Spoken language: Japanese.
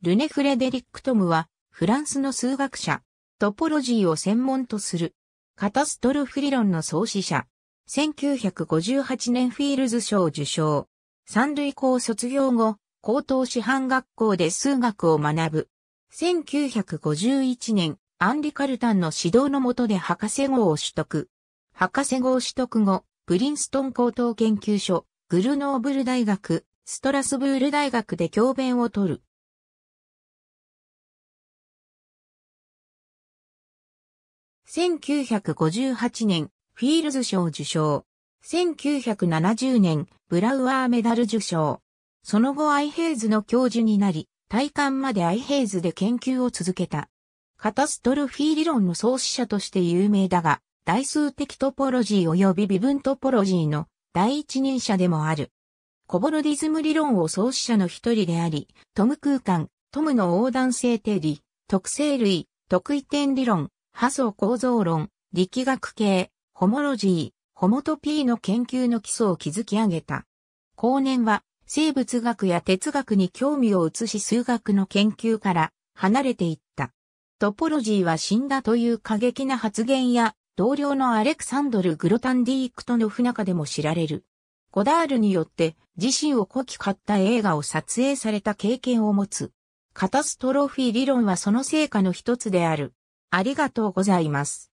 ルネ・フレデリック・トムは、フランスの数学者、トポロジーを専門とする、カタストロフ理論の創始者、1958年フィールズ賞受賞、三類校卒業後、高等師範学校で数学を学ぶ。1951年、アンリ・カルタンの指導の下で博士号を取得。博士号取得後、プリンストン高等研究所、グルノーブル大学、ストラスブール大学で教鞭を取る。1958年、フィールズ賞受賞。1970年、ブラウアーメダル受賞。その後アイヘイズの教授になり、体感までアイヘイズで研究を続けた。カタストロフィー理論の創始者として有名だが、代数的トポロジー及び微分トポロジーの第一人者でもある。コボロディズム理論を創始者の一人であり、トム空間、トムの横断性定理、特性類、特異点理論、波相構造論、力学系、ホモロジー、ホモトピーの研究の基礎を築き上げた。後年は生物学や哲学に興味を移し数学の研究から離れていった。トポロジーは死んだという過激な発言や同僚のアレクサンドル・グロタンディークとの不仲でも知られる。ゴダールによって自身を濃き買った映画を撮影された経験を持つ。カタストロフィー理論はその成果の一つである。ありがとうございます。